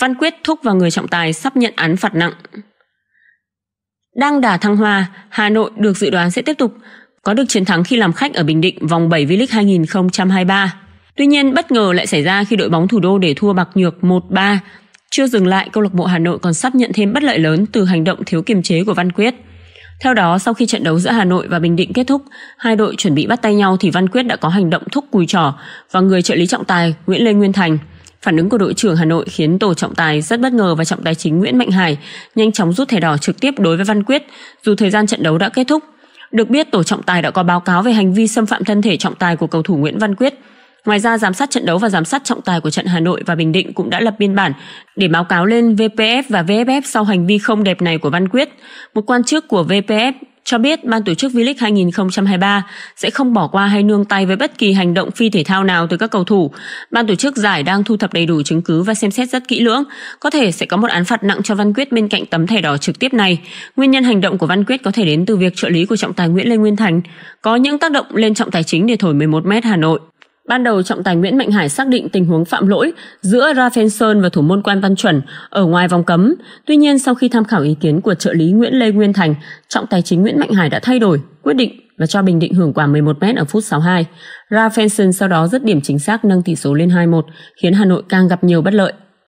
Văn quyết thúc vào người trọng tài sắp nhận án phạt nặng. Đang đà thăng hoa, Hà Nội được dự đoán sẽ tiếp tục có được chiến thắng khi làm khách ở Bình Định vòng 7 V-League 2023. Tuy nhiên, bất ngờ lại xảy ra khi đội bóng thủ đô để thua Bạc Nhược 1-3. Chưa dừng lại, câu lạc bộ Hà Nội còn sắp nhận thêm bất lợi lớn từ hành động thiếu kiềm chế của Văn Quyết. Theo đó, sau khi trận đấu giữa Hà Nội và Bình Định kết thúc, hai đội chuẩn bị bắt tay nhau thì Văn Quyết đã có hành động thúc cùi trỏ và người trợ lý trọng tài Nguyễn Lê Nguyên Thành – Phản ứng của đội trưởng Hà Nội khiến tổ trọng tài rất bất ngờ và trọng tài chính Nguyễn Mạnh Hải nhanh chóng rút thẻ đỏ trực tiếp đối với Văn Quyết dù thời gian trận đấu đã kết thúc. Được biết, tổ trọng tài đã có báo cáo về hành vi xâm phạm thân thể trọng tài của cầu thủ Nguyễn Văn Quyết. Ngoài ra, giám sát trận đấu và giám sát trọng tài của trận Hà Nội và Bình Định cũng đã lập biên bản để báo cáo lên VPF và VFF sau hành vi không đẹp này của Văn Quyết. Một quan chức của VPF cho biết ban tổ chức V-League 2023 sẽ không bỏ qua hay nương tay với bất kỳ hành động phi thể thao nào từ các cầu thủ. Ban tổ chức giải đang thu thập đầy đủ chứng cứ và xem xét rất kỹ lưỡng, có thể sẽ có một án phạt nặng cho Văn Quyết bên cạnh tấm thẻ đỏ trực tiếp này. Nguyên nhân hành động của Văn Quyết có thể đến từ việc trợ lý của trọng tài Nguyễn Lê Nguyên Thành có những tác động lên trọng tài chính để thổi 11 m Hà Nội. Ban đầu trọng tài Nguyễn Mạnh Hải xác định tình huống phạm lỗi giữa Rafael Sơn và thủ môn Quan Văn Chuẩn ở ngoài vòng cấm. Tuy nhiên sau khi tham khảo ý kiến của trợ lý Nguyễn Lê Nguyên Thành, trọng tài chính Nguyễn Mạnh Hải đã thay đổi quyết định và cho Bình Định hưởng quả 11m ở phút 62. Rafael Sơn sau đó dứt điểm chính xác nâng tỷ số lên 2-1, khiến Hà Nội càng gặp nhiều bất lợi.